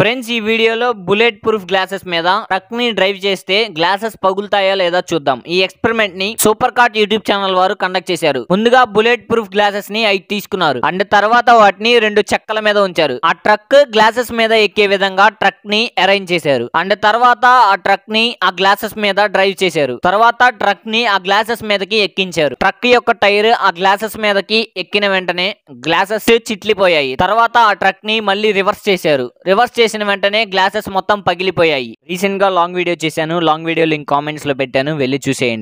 friends ఈ వీడియోలో bullet proof glasses మీద ట్రక్ ని డ్రైవ్ చేస్తే గ్లాసెస్ పగులుతాయా లేదా చూద్దాం ఈ ఎక్స్పెరిమెంట్ ని సూపర్ కార్ట్ యూట్యూబ్ ఛానల్ వారు కండక్ట్ చేశారు ముందుగా బుల్లెట్ ప్రూఫ్ గ్లాసెస్ ని అవి తీసుకున్నారు అండ్ తర్వాత వాటిని రెండు చెక్కల మీద ఉంచారు ఆ ట్రక్ గ్లాసెస్ మీద ఎక్కే విధంగా ట్రక్ ని అరేంజ్ చేశారు అండ్ తర్వాత ఆ ట్రక్ ని ఆ గ్లాసెస్ మీద డ్రైవ్ చేశారు తర్వాత ట్రక్ ని ఆ గ్లాసెస్ మీదకి ఎక్కించారు ట్రక్ యొక్క టైర్ ఆ గ్లాసెస్ మీదకి ఎక్కిన వెంటనే గ్లాసెస్ చిట్లిపోయాయి తర్వాత ఆ ట్రక్ ని మళ్ళీ రివర్స్ చేశారు రివర్స్ చేసి చేసిన వెంటనే గ్లాసెస్ మొత్తం పగిలిపోయాయి రీసెంట్ గా లాంగ్ వీడియో చేశాను లాంగ్ వీడియో లింక్ కామెంట్స్ లో పెట్టాను వెళ్ళి చూసేయండి